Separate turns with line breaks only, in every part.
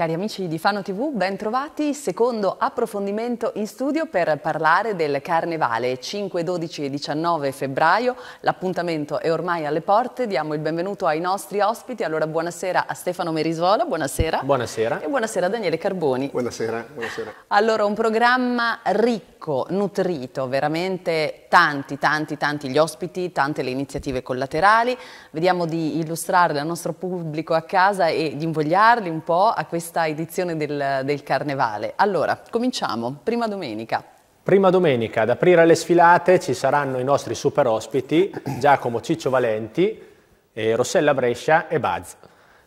Cari amici di Fano TV, bentrovati. Secondo approfondimento in studio per parlare del Carnevale 5, 12 e 19 febbraio. L'appuntamento è ormai alle porte. Diamo il benvenuto ai nostri ospiti. Allora, buonasera a Stefano Merisvola, buonasera. Buonasera. E buonasera a Daniele Carboni. Buonasera, buonasera. Allora, un programma ricco ricco, nutrito, veramente tanti, tanti, tanti gli ospiti, tante le iniziative collaterali. Vediamo di illustrare il nostro pubblico a casa e di invogliarli un po' a questa edizione del, del Carnevale. Allora, cominciamo. Prima domenica,
Prima domenica ad aprire le sfilate ci saranno i nostri super ospiti Giacomo Ciccio Valenti, eh, Rossella Brescia e Buzz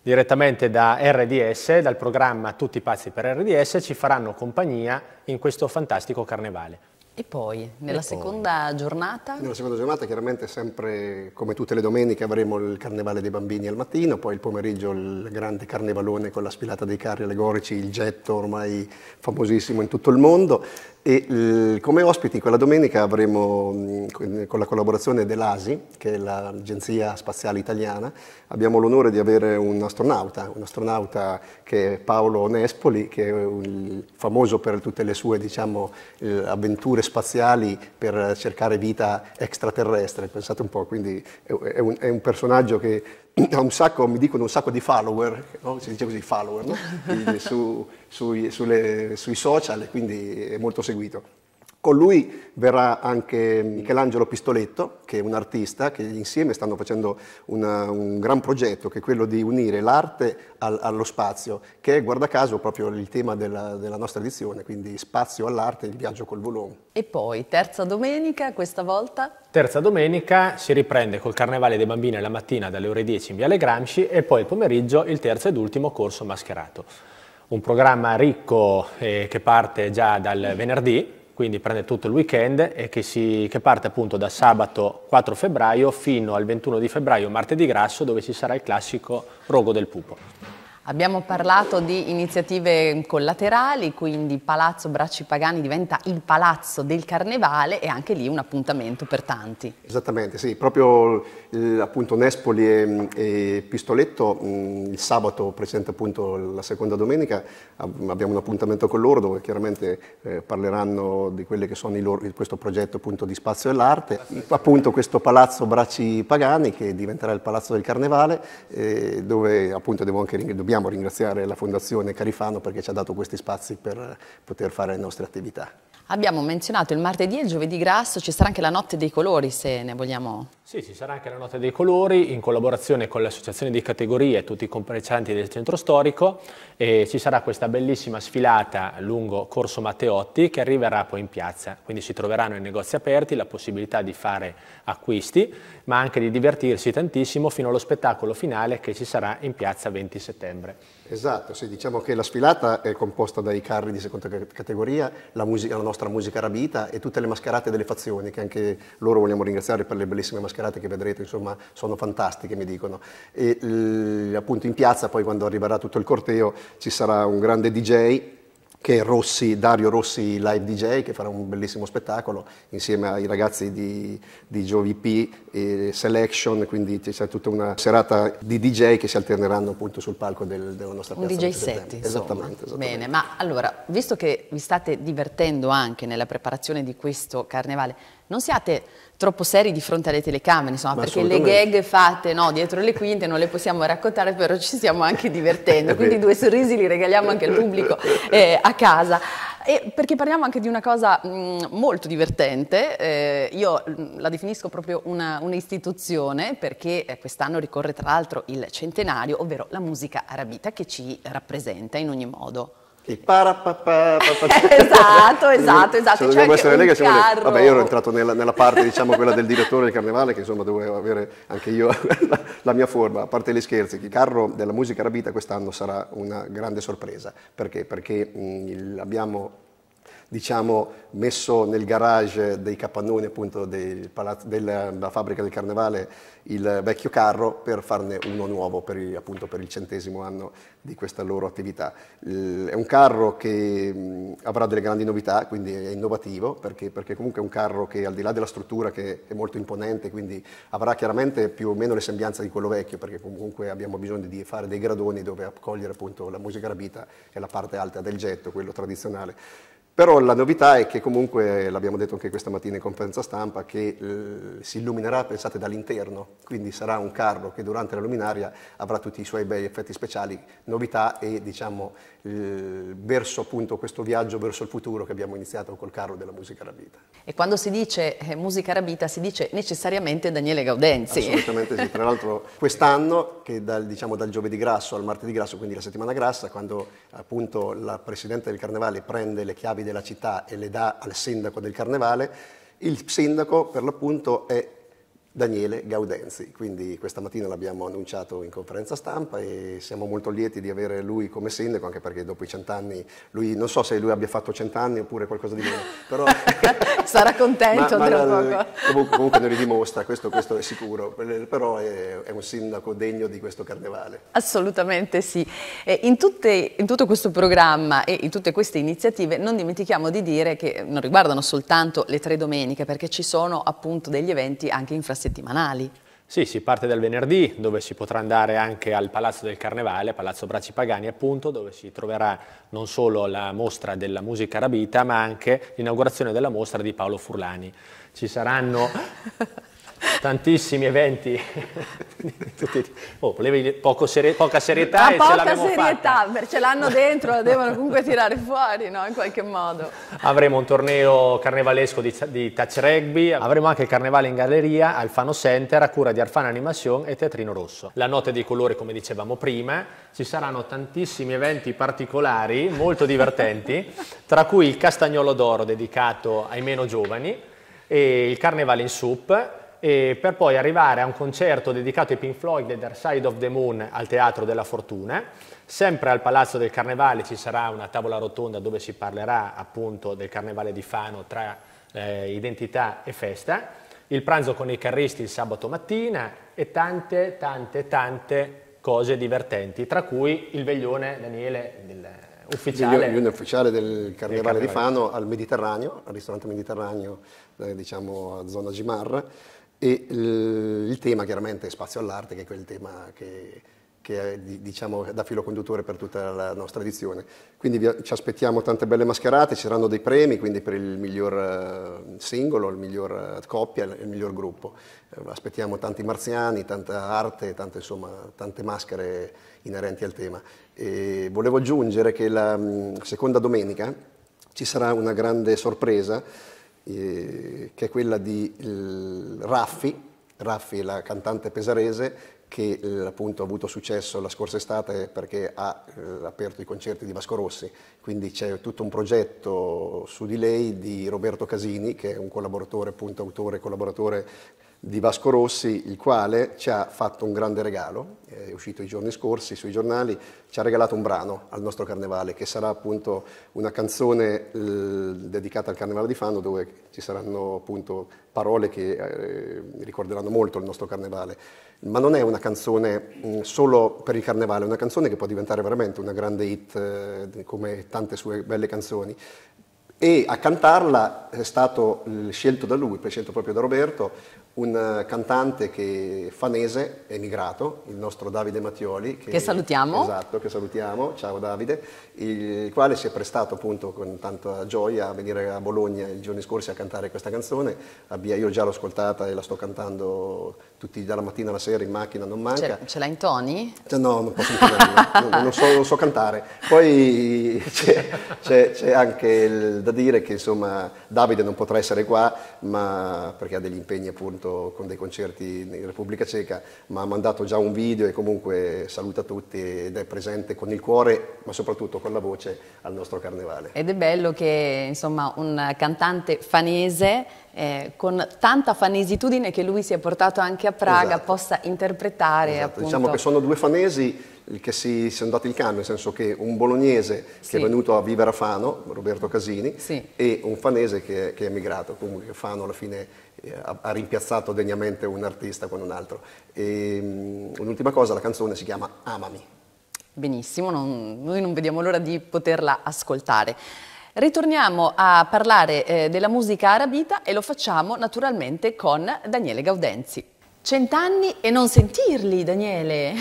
direttamente da RDS, dal programma Tutti pazzi per RDS, ci faranno compagnia in questo fantastico carnevale. E poi, nella e
seconda poi. giornata?
Nella seconda giornata, chiaramente, sempre come tutte le domeniche, avremo il carnevale dei bambini al mattino, poi il pomeriggio il grande carnevalone con la spilata dei carri allegorici, il getto ormai famosissimo in tutto il mondo. E il, eh, come ospiti quella domenica avremo, mm, con la collaborazione dell'ASI, che è l'Agenzia Spaziale Italiana, abbiamo l'onore di avere un astronauta, un astronauta che è Paolo Nespoli, che è un, famoso per tutte le sue diciamo, eh, avventure spaziali per cercare vita extraterrestre, pensate un po', quindi è un, è un personaggio che ha un sacco, mi dicono un sacco di follower, no? si dice così follower, no? su, sui, sulle, sui social, quindi è molto seguito. Con lui verrà anche Michelangelo Pistoletto, che è un artista, che insieme stanno facendo una, un gran progetto, che è quello di unire l'arte al, allo spazio, che è, guarda caso, proprio il tema della, della nostra edizione, quindi
spazio all'arte, il viaggio col
volume.
E poi, terza domenica, questa volta?
Terza domenica si riprende col Carnevale dei Bambini la mattina dalle ore 10 in Viale Gramsci e poi il pomeriggio il terzo ed ultimo corso mascherato. Un programma ricco eh, che parte già dal venerdì, quindi prende tutto il weekend e che, si, che, parte appunto da sabato 4 febbraio fino al 21 di febbraio, martedì grasso, dove ci sarà il classico rogo del pupo.
Abbiamo parlato di iniziative collaterali, quindi Palazzo Bracci Pagani diventa il palazzo del carnevale e anche lì un appuntamento per tanti.
Esattamente, sì, proprio appunto Nespoli e, e Pistoletto mm, il sabato presente appunto la seconda domenica, abbiamo un appuntamento con loro dove chiaramente eh, parleranno di, loro, questo progetto appunto di spazio dell'arte, appunto questo Palazzo Bracci Pagani che diventerà il palazzo del carnevale eh, dove appunto devo anche ringraziare dobbiamo ringraziare la Fondazione Carifano perché ci ha dato questi spazi per poter fare
le nostre attività.
Abbiamo menzionato il martedì e il giovedì grasso, ci sarà anche la notte dei colori se ne vogliamo.
Sì, ci sarà anche la notte dei colori in collaborazione con l'associazione di categorie e tutti i commercianti del centro storico e ci sarà questa bellissima sfilata lungo Corso Matteotti che arriverà poi in piazza, quindi si troveranno i negozi aperti, la possibilità di fare acquisti ma anche di divertirsi tantissimo fino allo spettacolo finale che ci sarà in piazza 20 settembre.
Esatto, sì, diciamo che la sfilata è composta dai carri di seconda categoria, la, musica, la nostra musica rabita e tutte le mascherate delle fazioni, che anche loro vogliamo ringraziare per le bellissime mascherate che vedrete, insomma, sono fantastiche, mi dicono. E appunto in piazza, poi quando arriverà tutto il corteo, ci sarà un grande DJ che Rossi, Dario Rossi Live DJ, che farà un bellissimo spettacolo insieme ai ragazzi di, di JVP eh, Selection, quindi c'è tutta una serata di DJ che si alterneranno appunto sul palco del, della nostra un piazza. Un DJ set, esattamente, esattamente. Bene,
ma allora, visto che vi state divertendo anche nella preparazione di questo carnevale, non siate troppo seri di fronte alle telecamere, insomma, Ma perché le gag fatte no, dietro le quinte non le possiamo raccontare, però ci stiamo anche divertendo, quindi due sorrisi li regaliamo anche al pubblico eh, a casa. E perché parliamo anche di una cosa mh, molto divertente, eh, io la definisco proprio un'istituzione perché eh, quest'anno ricorre tra l'altro il centenario, ovvero la musica arabita che ci rappresenta in ogni modo. Esatto, il
esatto, esatto, esatto. Cioè, C'è anche lega, carro... Vabbè, io ero entrato
nella, nella parte, diciamo, quella del direttore del carnevale, che insomma dovevo avere anche io la, la, mia forma, a parte gli scherzi. Il carro della musica rabita quest'anno sarà una grande sorpresa. Perché? Perché mh, mm, abbiamo diciamo, messo nel garage dei capannoni appunto del palazzo, della fabbrica del carnevale il vecchio carro per farne uno nuovo per il, appunto per il centesimo anno di questa loro attività. Il, è un carro che avrà delle grandi novità, quindi è innovativo perché, perché, comunque è un carro che al di là della struttura che è molto imponente, quindi avrà chiaramente più o meno le sembianze di quello vecchio perché comunque abbiamo bisogno di fare dei gradoni dove accogliere appunto la musica rabita e la parte alta del getto, quello tradizionale però la novità è che comunque, l'abbiamo detto anche questa mattina in conferenza stampa, che eh, si illuminerà, pensate, dall'interno, quindi sarà un carro che durante la luminaria avrà tutti i suoi bei effetti speciali, novità e diciamo eh, verso appunto questo viaggio verso il futuro che abbiamo iniziato col carro della musica rabita.
E quando si dice eh, musica rabita si dice necessariamente Daniele Gaudenzi. Assolutamente
sì, tra l'altro quest'anno, che dal, diciamo, dal giovedì grasso al martedì grasso, quindi la settimana grassa, quando appunto la Presidente del Carnevale prende le chiavi chiavi della città e le dà al sindaco del carnevale, il sindaco per l'appunto è Daniele Gaudenzi. Quindi questa mattina l'abbiamo annunciato in conferenza stampa e siamo molto lieti di avere lui come sindaco, anche perché dopo i cent'anni, lui non so se lui abbia fatto cent'anni oppure qualcosa di meno, però...
Sarà contento ma, tra ma, poco.
Comunque, comunque ne ridimostra, questo, questo, è sicuro, però è, è, un sindaco degno di questo carnevale.
Assolutamente sì. In, tutte, in tutto questo programma e in tutte queste iniziative non dimentichiamo di dire che non riguardano soltanto le tre domeniche, perché ci sono appunto degli eventi anche
infrastrutturali settimanali. Sì, si parte dal venerdì dove si potrà andare anche al Palazzo del Carnevale, Palazzo Bracci Pagani appunto, dove si troverà non solo la mostra della musica arabita ma anche l'inaugurazione della mostra di Paolo Furlani. Ci saranno tantissimi eventi, oh, volevi serie, poca serietà Ma e poca ce serietà,
fatta. ce l'hanno dentro, la devono comunque tirare fuori no? in qualche modo.
Avremo un torneo carnevalesco di, di, touch rugby, avremo anche il carnevale in galleria al Fano Center a cura di Arfana Animation e Teatrino Rosso. La notte dei colori come dicevamo prima, ci saranno tantissimi eventi particolari, molto divertenti, tra cui il Castagnolo d'Oro dedicato ai meno giovani, e il Carnevale in Soup per poi arrivare a un concerto dedicato ai Pink Floyd, The Dark Side of the Moon, al Teatro della Fortuna. Sempre al Palazzo del Carnevale ci sarà una tavola rotonda dove si parlerà appunto del Carnevale di Fano tra eh, identità e festa. Il pranzo con i carristi il sabato mattina e tante, tante, tante cose divertenti, tra cui il veglione, Daniele, del
ufficiale, il, il ufficiale del Carnevale, del Carnevale di Fano al Mediterraneo, al ristorante Mediterraneo, eh, diciamo a zona Gimar, e eh, il tema chiaramente è spazio all'arte, che è quel tema che, che è diciamo, da filo conduttore per tutta la nostra edizione. Quindi vi, ci aspettiamo tante belle mascherate, ci saranno dei premi, quindi per il miglior eh, singolo, il miglior eh, coppia, il miglior gruppo. Aspettiamo tanti marziani, tanta arte, tante, insomma, tante maschere inerenti al tema. E volevo aggiungere che la mm, seconda domenica ci sarà una grande sorpresa eh, che è quella di Raffi, Raffi la cantante pesarese che eh, appunto ha avuto successo la scorsa estate perché ha eh, aperto i concerti di Vasco Rossi, quindi c'è tutto un progetto su di lei di Roberto Casini che è un collaboratore, appunto autore collaboratore di Vasco Rossi, il quale ci ha fatto un grande regalo, eh, è uscito i giorni scorsi sui giornali, ci ha regalato un brano al nostro carnevale, che sarà appunto una canzone dedicata al carnevale di Fano, dove ci saranno appunto parole che eh, ricorderanno molto il nostro carnevale. Ma non è una canzone mm, solo per il carnevale, è una canzone che può diventare veramente una grande hit, eh, come tante sue belle canzoni e a cantarla è stato scelto da lui, prescelto proprio da Roberto, un cantante che, fanese, emigrato, il nostro Davide Mattioli. Che, che, salutiamo. Esatto, che salutiamo, ciao Davide, il quale si è prestato appunto con tanta gioia a venire a Bologna i giorni scorsi a cantare questa canzone. Abbia, io già l'ho ascoltata e la sto cantando tutti, dalla mattina alla sera in macchina, non manca.
Ce, ce l'hai in toni?
No, non posso non, non, so, non, so, cantare. Poi c'è, anche il, da dire che insomma Davide non potrà essere qua, ma perché ha degli impegni appunto appunto con dei concerti in Repubblica Ceca, ma ha mandato già un video e comunque saluta tutti ed è presente con il cuore, ma soprattutto con la voce al nostro carnevale.
Ed è bello che insomma un cantante fanese eh, con tanta fanesitudine che lui si è portato anche a Praga esatto. possa interpretare esatto. appunto. Diciamo che sono
due fanesi che si, sono dati il cambio, nel senso che un bolognese sì. che è venuto a vivere a Fano, Roberto Casini, sì. e un fanese che, che è emigrato, comunque Fano alla fine eh, ha rimpiazzato degnamente un artista con un altro. E, ehm, un'ultima cosa, la canzone si chiama Amami.
Benissimo, non, noi non vediamo l'ora di poterla ascoltare. Ritorniamo a parlare eh, della musica arabita e lo facciamo naturalmente con Daniele Gaudenzi. Cent'anni e non sentirli, Daniele!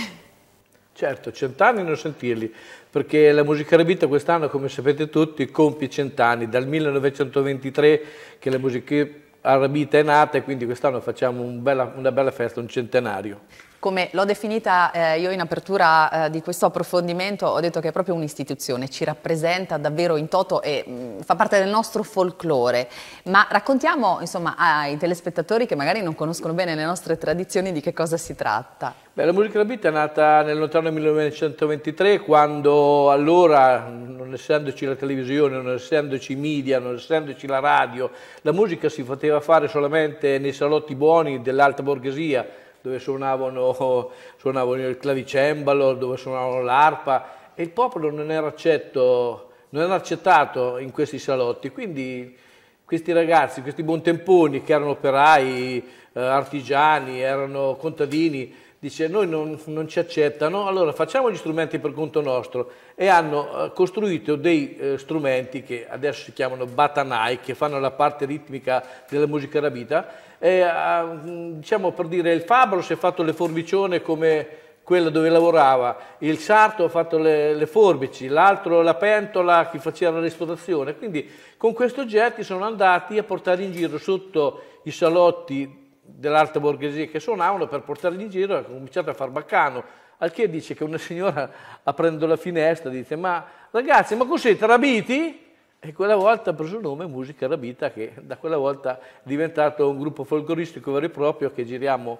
Certo, cent'anni e non sentirli, perché la musica arabita quest'anno, come sapete tutti, compie cent'anni, dal 1923 che la musica è nata e quindi quest'anno facciamo un bella, una bella festa, un centenario
come l'ho definita eh, io in apertura eh, di questo approfondimento, ho detto che è proprio un'istituzione, ci rappresenta davvero in toto e mh, mm, fa parte del nostro folklore, ma raccontiamo insomma, ai telespettatori che magari non conoscono bene le nostre tradizioni di che cosa si tratta.
Beh, la musica della vita è nata nel lontano 1923 quando allora, non essendoci la televisione, non essendoci i media, non essendoci la radio, la musica si poteva fare solamente nei salotti buoni dell'alta borghesia, dove suonavano, suonavano il clavicembalo, dove suonavano l'arpa e il popolo non era, accetto, non era accettato in questi salotti, quindi questi ragazzi, questi buontemponi che erano operai, eh, artigiani, erano contadini, dice noi non, non, ci accettano, allora facciamo gli strumenti per conto nostro e hanno eh, costruito dei eh, strumenti che adesso si chiamano batanai, che fanno la parte ritmica della musica rabita, eh, diciamo per dire, il fabbro si è fatto le forbicione come quella dove lavorava, il sarto ha fatto le, le forbici, l'altro la pentola che faceva la ristorazione, quindi con questi oggetti sono andati a portare in giro sotto i salotti dell'arte borghesia che suonavano per portarli in giro ha cominciato a far baccano, al che dice che una signora aprendo la finestra dice ma ragazzi ma così siete rabiti? E quella volta ha preso il nome Musica Rabita, che da quella volta è diventato un gruppo folcloristico vero e proprio che giriamo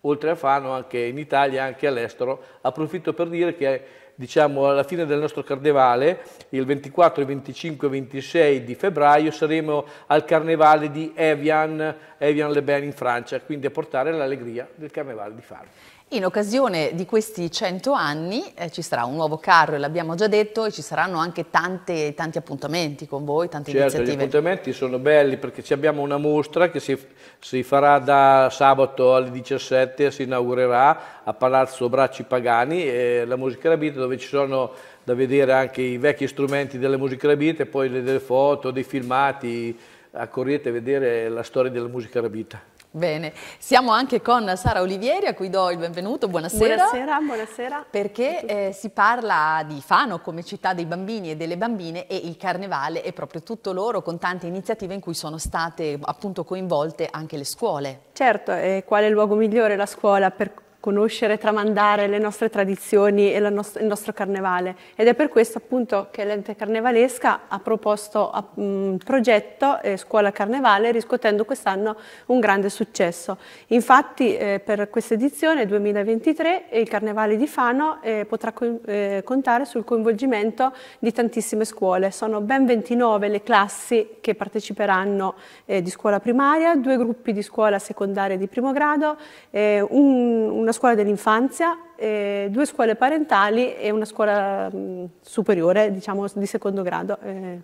oltre a Fano, anche in Italia, anche all'estero. Approfitto per dire che diciamo, alla fine del nostro carnevale, il 24, 25 e 26 di febbraio, saremo al carnevale di Evian, Evian-le-Bain in Francia, quindi a portare l'allegria del carnevale di Fano.
In occasione di questi 100 anni eh, ci sarà un nuovo carro, l'abbiamo già detto, e ci saranno anche tante, tanti appuntamenti con voi, tante certo, iniziative. Gli
appuntamenti sono belli perché abbiamo una mostra che si, si, farà da sabato alle 17, si inaugurerà a Palazzo Bracci Pagani, eh, la musica rabita dove ci sono da vedere anche i vecchi strumenti della musica rabita e poi delle foto, dei filmati, accorrete a vedere la storia della musica rabita.
Bene, siamo anche con Sara Olivieri a cui do il benvenuto, buonasera. Buonasera,
buonasera. Perché eh, si
parla di Fano come città dei bambini e delle bambine e il carnevale è proprio tutto loro con tante iniziative in cui sono state appunto coinvolte anche le scuole. Certo, e
quale luogo migliore la scuola per conoscere, tramandare le nostre tradizioni e nost il nostro carnevale. Ed è per questo appunto che l'ente carnevalesca ha proposto un mm, progetto eh, Scuola Carnevale riscuotendo quest'anno un grande successo. Infatti eh, per questa edizione 2023 il Carnevale di Fano eh, potrà co eh, contare sul coinvolgimento di tantissime scuole. Sono ben 29 le classi che parteciperanno eh, di scuola primaria, due gruppi di scuola secondaria di primo grado, eh, una scuola dell'infanzia, eh, due scuole parentali e una scuola mh, mm, superiore, diciamo di secondo grado. Eh.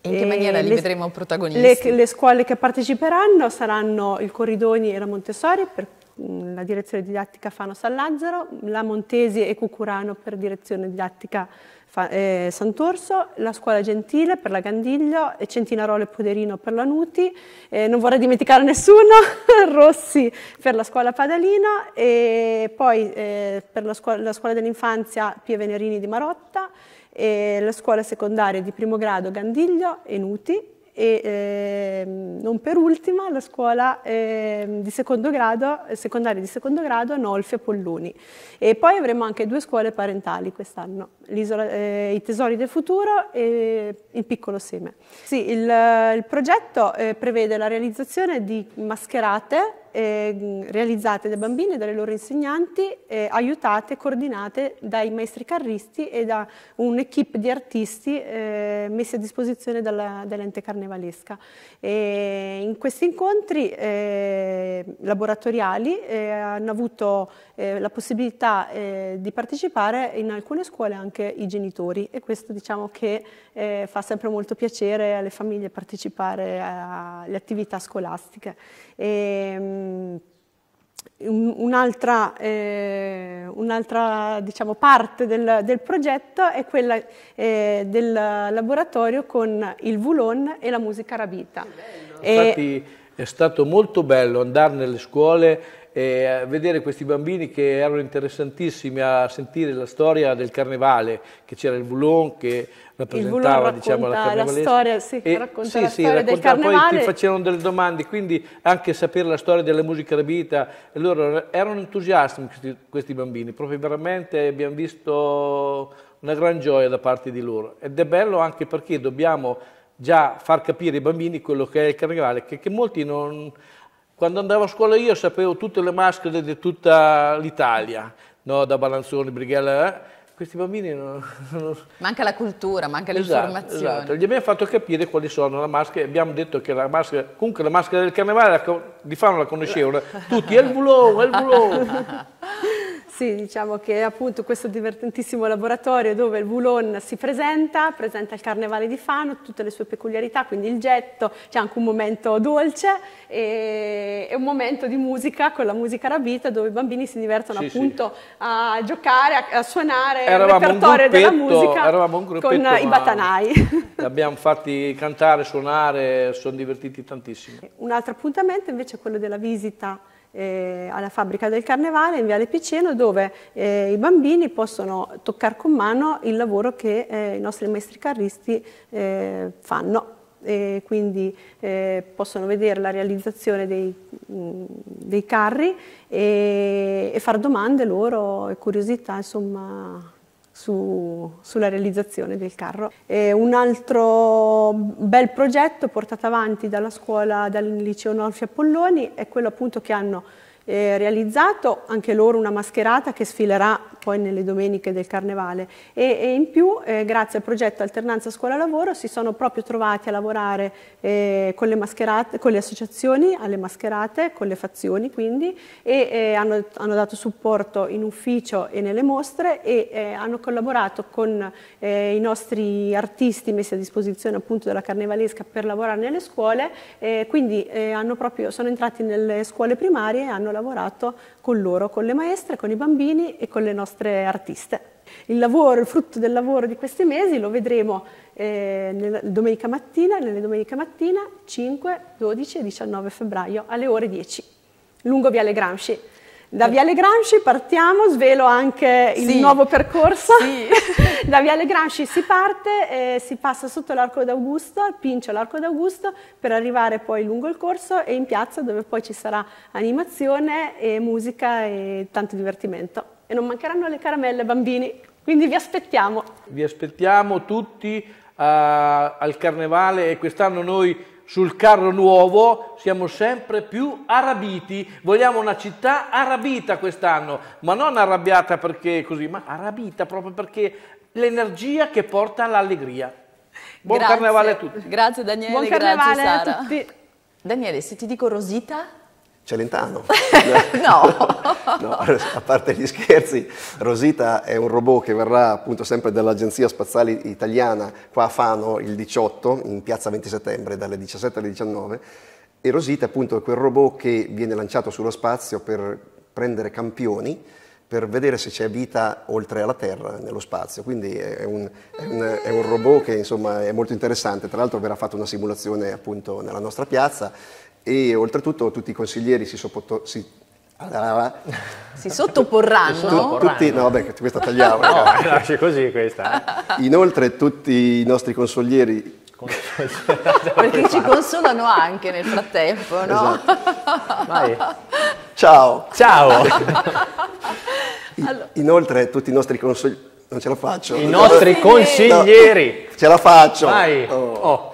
In che maniera li le, vedremo protagonisti? Le, le, scuole che parteciperanno saranno il Corridoni e la Montessori per mh, mm, la direzione didattica Fano san Lazzaro, la Montesi e Cucurano per direzione didattica Fano eh, Sant'Orso, la scuola Gentile per la Gandiglia, Centinarolo e Poderino per la Nuti, eh, non vorrei dimenticare nessuno, Rossi per la scuola Padalino, e poi eh, per la scuola, la scuola dell'infanzia Pia Venerini di Marotta e la scuola secondaria di primo grado Gandiglio e Nuti e eh, non per ultima la scuola eh, di secondo grado, secondaria di secondo grado Nolfi e Polluni. E poi avremo anche due scuole parentali quest'anno, eh, i tesori del futuro e il piccolo seme. Sì, il, il progetto eh, prevede la realizzazione di mascherate eh, realizzate dai bambini e dalle loro insegnanti, eh, aiutate, coordinate dai maestri carristi e da un'equipe di artisti eh, messi a disposizione dall'ente carnevalesca. E in questi incontri eh, laboratoriali eh, hanno avuto eh, la possibilità eh, di partecipare in alcune scuole anche i genitori e questo diciamo che eh, fa sempre molto piacere alle famiglie partecipare alle attività scolastiche. E, ehm, mh, Un'altra, eh, un diciamo, parte del, del, progetto è quella eh, del laboratorio con il vulon e la musica rabita.
Infatti è stato molto bello andare nelle scuole eh, vedere questi bambini che erano interessantissimi a sentire la storia del carnevale, che c'era il Voulon che rappresentava diciamo, la carnevalesca. La storia,
sì, e, racconta sì, la sì, storia del carnevale. Poi ti
facevano delle domande, quindi anche sapere la storia della musica rabita. Loro er-, erano entusiasti questi, questi bambini, proprio veramente abbiamo visto una gran gioia da parte di loro. Ed è bello anche perché dobbiamo già far capire ai bambini quello che è il carnevale, che, che molti non, quando andavo a scuola io sapevo tutte le maschere di tutta l'Italia, no? da Balanzoni, Brighella, eh. questi bambini non,
Manca la cultura, manca l'informazione. Esatto, esatto,
gli abbiamo fatto capire quali sono le maschere, abbiamo detto che la maschera, comunque la maschera del carnevale, di Fano la conoscevano, tutti, è il bulon, è il bulon.
Sì, diciamo che è appunto questo divertentissimo laboratorio dove il Boulon si presenta, presenta il Carnevale di Fano, tutte le sue peculiarità, quindi il getto, c'è anche un momento dolce e, un momento di musica con la musica rabita dove i bambini si divertono sì, appunto sì. a giocare, a, a suonare eravamo il repertorio della musica con i batanai.
L'abbiamo fatti cantare, suonare, sono divertiti tantissimo.
Un altro appuntamento invece è quello della visita eh, alla fabbrica del Carnevale in Viale Piceno dove eh, i bambini possono toccare con mano il lavoro che eh, i nostri maestri carristi eh, fanno e quindi eh, possono vedere la realizzazione dei, dei carri e, e far domande loro e curiosità insomma su, sulla realizzazione del carro. E un altro bel progetto portato avanti dalla scuola, dal liceo Norfi Apolloni, è quello appunto che hanno eh, realizzato anche loro una mascherata che sfilerà poi nelle domeniche del carnevale e, e in più eh, grazie al progetto Alternanza Scuola-Lavoro si sono proprio trovati a lavorare eh, con, le mascherate, con, le associazioni, alle mascherate, con le fazioni quindi e eh, hanno, hanno, dato supporto in ufficio e nelle mostre e eh, hanno collaborato con eh, i nostri artisti messi a disposizione appunto della carnevalesca per lavorare nelle scuole quindi proprio, sono entrati nelle scuole primarie e hanno lavorato lavorato con loro, con le maestre, con i bambini e con le nostre artiste. Il lavoro, il frutto del lavoro di questi mesi lo vedremo eh, domenica mattina, nelle domeniche mattina 5, 12 e 19 febbraio alle ore 10, lungo Viale Gramsci. Da Viale Gramsci partiamo, svelo anche il sì. nuovo percorso. Sì. da Viale Gramsci si parte, eh, si passa sotto l'arco d'Augusto, pincio l'arco d'Augusto per arrivare poi lungo il corso e in piazza dove poi ci sarà animazione e musica e tanto divertimento. E non mancheranno le caramelle bambini, quindi vi aspettiamo.
Vi aspettiamo tutti uh, al carnevale e quest'anno noi sul carro nuovo siamo sempre più arabiti. vogliamo una città arabita quest'anno, ma non arrabbiata perché così, ma arabita proprio perché l'energia che porta all'allegria. Buon grazie. carnevale a tutti.
Grazie Daniele, Buon carnevale grazie, a tutti. Daniele, se ti dico Rosita?
Celentano. no. no. a parte gli scherzi, Rosita è un robot che verrà appunto sempre dall'Agenzia Spaziale Italiana qua a Fano il 18, in piazza 20 settembre, dalle 17 alle 19. E Rosita appunto è quel robot che viene lanciato sullo spazio per prendere campioni per vedere se c'è vita oltre alla Terra, nello spazio. Quindi è un, è un, è un robot che insomma, è molto interessante. Tra l'altro verrà fatta una simulazione appunto nella nostra piazza e oltretutto tutti i consiglieri si, sopotto, si
si sottoporranno? sottoporranno. Tutti, no,
beh, questa tagliamo. no,
lasci così questa.
Inoltre tutti i nostri consiglieri cioè, perché ci consolano
anche nel frattempo, no? Esatto.
Ciao. Ciao. Inoltre tutti i nostri consiglieri non ce la faccio. I nostri consiglieri. No, ce la faccio. Vai. Oh. Oh.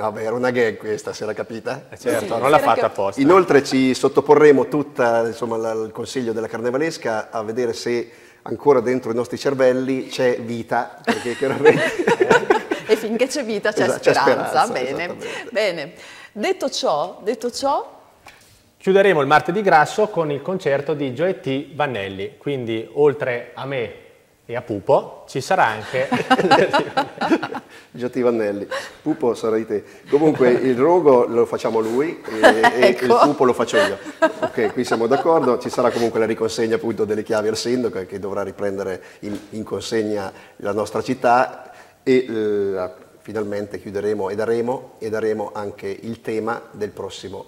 Vabbè, era una gag questa, si era capita? Eh, certo, sì, non l'ha fatta apposta. Inoltre ci sottoporremo tutta insomma, la, il consiglio della carnevalesca a vedere se ancora dentro i nostri cervelli
c'è vita, perché chiaramente...
e finché c'è vita c'è esatto, speranza. speranza. Bene. Bene. Detto, ciò, detto ciò,
chiuderemo il martedì grasso con il concerto di Gioetti Vannelli, quindi oltre a me e a Pupo ci sarà anche
Giotti Vannelli, Pupo sarai te. Comunque il rogo lo facciamo lui e, ecco. e il ecco. Pupo lo faccio io. Ok, qui siamo d'accordo, ci sarà comunque la riconsegna appunto delle chiavi al sindaco eh, che dovrà riprendere in, in consegna la nostra città e eh, finalmente chiuderemo e daremo, e daremo anche il tema del prossimo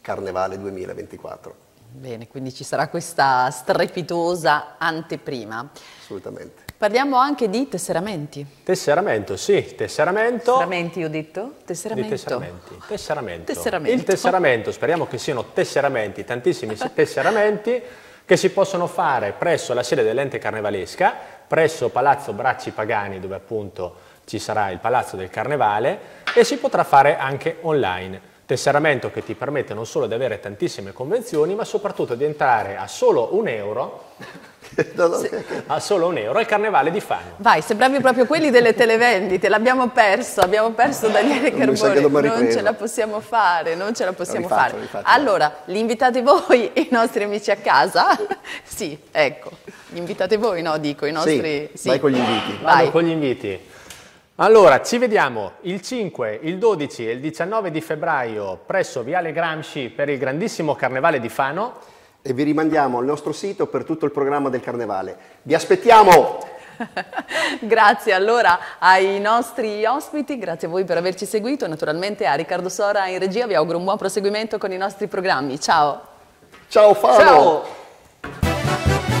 Carnevale 2024.
Bene, quindi ci sarà questa strepitosa anteprima.
Assolutamente.
Parliamo anche di tesseramenti.
Tesseramento, sì, tesseramento.
Tesseramenti ho detto? Tesseramento. Di tesseramenti.
Tesseramento. tesseramento. Il tesseramento, speriamo che siano tesseramenti, tantissimi tesseramenti che si possono fare presso la sede dell'ente carnevalesca, presso Palazzo Bracci Pagani, dove appunto ci sarà il Palazzo del Carnevale, e si potrà fare anche online tesseramento che ti permette non solo di avere tantissime convenzioni, ma soprattutto di entrare a solo un euro. a solo un euro al carnevale di Fano.
Vai, sembravi proprio quelli delle televendite, l'abbiamo perso, abbiamo perso Daniele Carbone, non ce la possiamo fare, non ce la possiamo rifaccio, fare. Rifaccio, allora, li invitate voi, i nostri amici a casa? sì, ecco, li invitate voi, no, dico, i nostri...
Sì, sì. vai con gli inviti. Vai. Vado con gli inviti. Allora, ci vediamo il 5, il 12 e il 19 di febbraio presso Viale Gramsci per il grandissimo Carnevale di Fano.
E vi rimandiamo al nostro sito per tutto il programma del Carnevale. Vi aspettiamo!
grazie allora ai nostri ospiti, grazie a voi per averci seguito, naturalmente a Riccardo Sora in regia, vi auguro un buon proseguimento con i nostri programmi. Ciao!
Ciao Fano! Ciao!